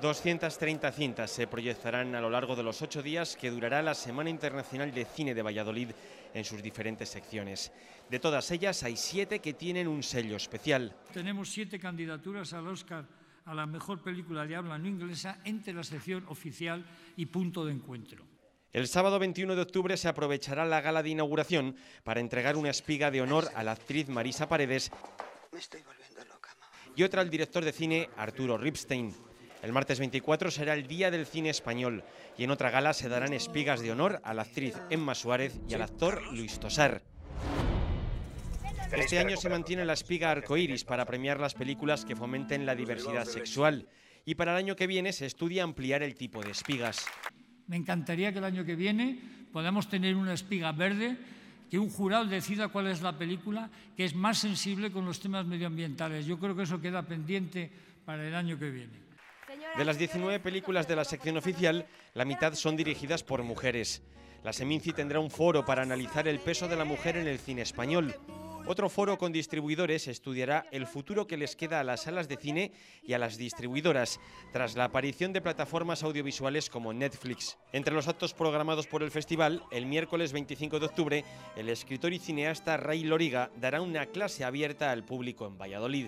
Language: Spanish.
230 cintas se proyectarán a lo largo de los ocho días que durará la Semana Internacional de Cine de Valladolid en sus diferentes secciones. De todas ellas hay siete que tienen un sello especial. Tenemos siete candidaturas al Oscar a la mejor película de habla no inglesa entre la sección oficial y punto de encuentro. El sábado 21 de octubre se aprovechará la gala de inauguración para entregar una espiga de honor a la actriz Marisa Paredes y otra al director de cine Arturo Ripstein. El martes 24 será el Día del Cine Español y en otra gala se darán espigas de honor a la actriz Emma Suárez y al actor Luis Tosar. Este año se mantiene la espiga arcoíris para premiar las películas que fomenten la diversidad sexual y para el año que viene se estudia ampliar el tipo de espigas. Me encantaría que el año que viene podamos tener una espiga verde, que un jurado decida cuál es la película que es más sensible con los temas medioambientales. Yo creo que eso queda pendiente para el año que viene. De las 19 películas de la sección oficial, la mitad son dirigidas por mujeres. La Seminci tendrá un foro para analizar el peso de la mujer en el cine español. Otro foro con distribuidores estudiará el futuro que les queda a las salas de cine y a las distribuidoras tras la aparición de plataformas audiovisuales como Netflix. Entre los actos programados por el festival, el miércoles 25 de octubre, el escritor y cineasta Ray Loriga dará una clase abierta al público en Valladolid.